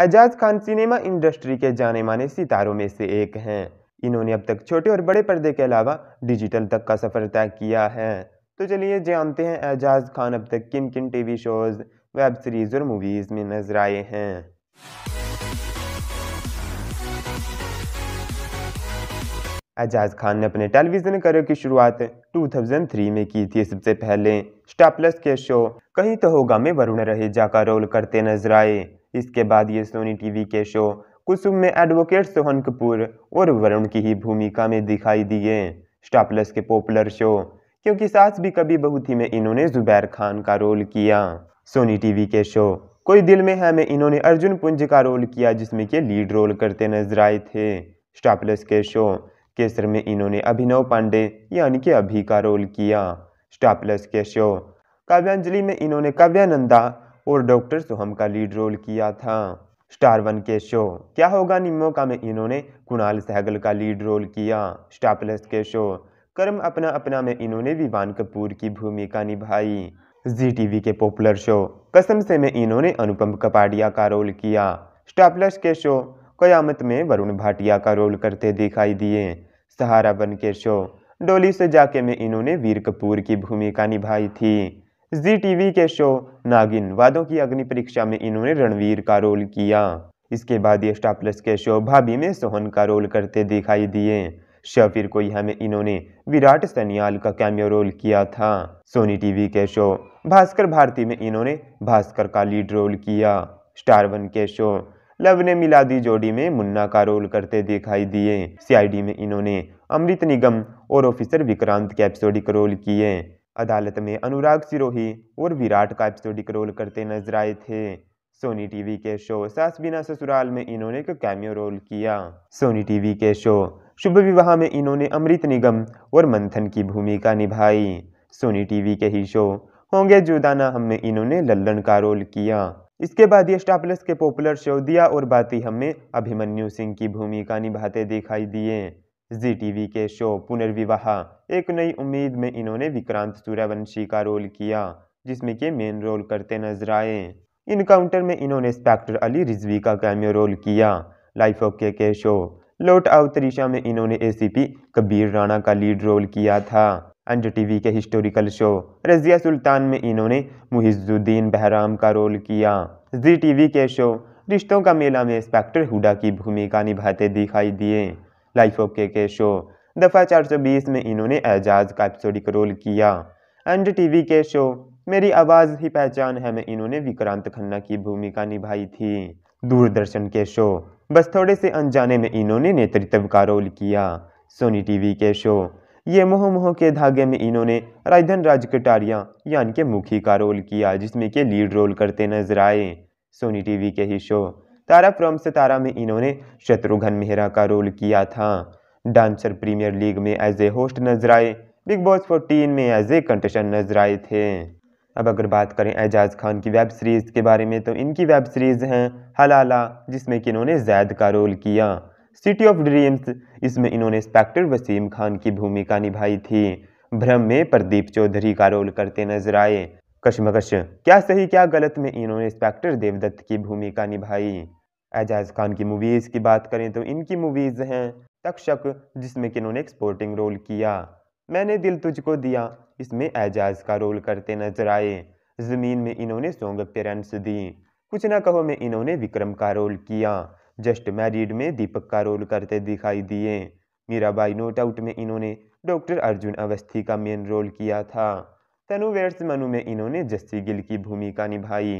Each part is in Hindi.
एजाज खान सिनेमा इंडस्ट्री के जाने माने सितारों में से एक हैं इन्होंने अब तक छोटे और बड़े पर्दे के अलावा डिजिटल तक का सफ़र तय किया है तो चलिए जानते हैं एजाज खान अब तक किन किन टीवी शोज़ वेब सीरीज़ और मूवीज़ में नजर आए हैं एजाज खान ने अपने टेलीविज़न करियर की शुरुआत 2003 में की थी सबसे पहले स्टार प्लस के शो कहीं तो होगा में वरुण रहेजा का रोल करते नजर आए इसके बाद ये सोनी टीवी के शो कुसुम में एडवोकेट सोहन कपूर और वरुण की ही भूमिका में दिखाई दिए स्टापलस के पॉपुलर शो क्योंकि सास भी कभी बहुत ही में इन्होंने जुबैर खान का रोल किया सोनी टीवी के शो कोई दिल में है में इन्होंने अर्जुन पुंज का रोल किया जिसमें के लीड रोल करते नजर आए थे स्टापलस के शो केसर में इन्होंने अभिनव पांडे यानी कि अभी का रोल किया स्टापलस के शो काव्यांजलि में इन्होंने काव्यानंदा और डॉक्टर सोहम का लीड रोल किया था स्टार वन के शो क्या होगा निमोका में इन्होंने कुणाल सहगल का लीड रोल किया स्टार प्लस के शो कर्म अपना अपना में इन्होंने विवान कपूर की भूमिका निभाई जी टीवी के पॉपुलर शो कसम से में इन्होंने अनुपम कपाड़िया का रोल किया स्टार प्लस के शो कयामत में वरुण भाटिया का रोल करते दिखाई दिए सहारा वन के शो डोली से जाके में इन्होंने वीर कपूर की भूमिका निभाई थी जी टीवी के शो नागिन वादों की अग्नि परीक्षा में इन्होंने रणवीर का रोल किया इसके बाद ये स्टार प्लस के शो भाभी में सोहन का रोल करते दिखाई दिए शफिर को यह में इन्होंने विराट सनियाल का कैमियो रोल किया था सोनी टीवी के शो भास्कर भारती में इन्होंने भास्कर का लीड रोल किया स्टार वन के शो लव ने मिला दी जोड़ी में मुन्ना का रोल करते दिखाई दिए सीआईडी में इन्होंने अमृत निगम और ऑफिसर विक्रांत के एपिसोडिक रोल किए अदालत में अनुराग सिरोही और विराट का एपिसोडिक रोल करते नजर आए थे सोनी टीवी के शो सास बिना ससुराल में इन्होंने एक कैमियो रोल किया सोनी टीवी के शो शुभ विवाह में इन्होंने अमृत निगम और मंथन की भूमिका निभाई सोनी टीवी के ही शो होंगे जुदाना हम में इन्होंने लल्लन का रोल किया इसके बाद ये स्टार प्लस के पॉपुलर शो दिया और बाती हमें अभिमन्यु सिंह की भूमिका निभाते दिखाई दिए जी टीवी के शो पुनर्विवाह एक नई उम्मीद में इन्होंने विक्रांत सूर्यवंशी का रोल किया जिसमें के मेन रोल करते नजर आए इनकाउंटर में इन्होंने स्पेक्टर अली रिजवी का कैमियो रोल किया लाइफ ओके के शो लौट आउट त्रिशा में इन्होंने एसीपी कबीर राणा का लीड रोल किया था एंड टीवी के हिस्टोरिकल शो रजिया सुल्तान में इन्होंने मुहिजुद्दीन बहराम का रोल किया जी टीवी के शो रिश्तों का मेला में स्पेक्टर हुडा की भूमिका निभाते दिखाई दिए लाइफ ऑफ के के शो दफ़ा 420 में इन्होंने एजाज का एपिसोडिक रोल किया एंड टीवी के शो मेरी आवाज़ ही पहचान है में इन्होंने विक्रांत खन्ना की भूमिका निभाई थी दूरदर्शन के शो बस थोड़े से अनजाने में इन्होंने नेतृत्व का रोल किया सोनी टीवी के शो ये मोह मोह के धागे में इन्होंने राजधन राज कटारिया यानी के मुखी का रोल किया जिसमें के लीड रोल करते नजर आए सोनी टीवी के ही शो तारा फ्रॉम सितारा में इन्होंने शत्रुघ्न मेहरा का रोल किया था डांसर प्रीमियर लीग में एज ए होस्ट नजर आए बिग बॉस फोर्टीन में एज ए कंटेस्टेंट नजर आए थे अब अगर बात करें एजाज खान की वेब सीरीज़ के बारे में तो इनकी वेब सीरीज़ हैं हलाला जिसमें कि इन्होंने जैद का रोल किया सिटी ऑफ ड्रीम्स इसमें इन्होंने इंस्पेक्टर वसीम खान की भूमिका निभाई थी भ्रम में प्रदीप चौधरी का रोल करते नजर आए कशमकश क्या सही क्या गलत में इन्होंने इंस्पेक्टर देवदत्त की भूमिका निभाई एजाज खान की मूवीज़ की बात करें तो इनकी मूवीज़ हैं तक्षक जिसमें कि इन्होंने एक स्पोर्टिंग रोल किया मैंने दिल तुझको दिया इसमें एजाज का रोल करते नजर आए ज़मीन में इन्होंने सोंग पेरेंट्स दी कुछ ना कहो में इन्होंने विक्रम का रोल किया जस्ट मैरिड में दीपक का रोल करते दिखाई दिए मीराबाई नोट आउट में इन्होंने डॉक्टर अर्जुन अवस्थी का मेन रोल किया था तनुवेर्स मनु में इन्होंने जस्सी गिल की भूमिका निभाई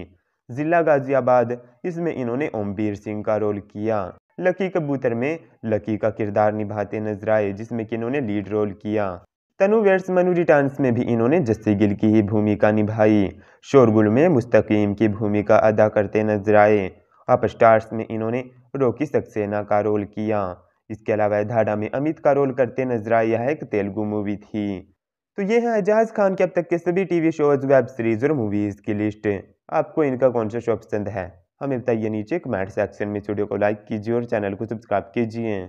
जिला गाजियाबाद इसमें इन्होंने ओमबीर सिंह का रोल किया लकी कबूतर में लकी का किरदार निभाते नजर आए जिसमें कि इन्होंने लीड रोल किया तनु वेट्स मनु रिटर्न्स में भी इन्होंने जस्सी गिल की ही भूमिका निभाई शोरगुल में मुस्तकीम की भूमिका अदा करते नजर आए अप स्टार्स में इन्होंने रोकी सक्सेना का रोल किया इसके अलावा धाड़ा में अमित का रोल करते नजर आया है एक तेलुगु मूवी थी तो ये हैं एजाज खान के अब तक के सभी टीवी शोज वेब सीरीज और मूवीज़ की लिस्ट आपको इनका कौन सा शो पसंद है हमें बताइए नीचे कमेंट सेक्शन में स्टूडियो को लाइक कीजिए और चैनल को सब्सक्राइब कीजिए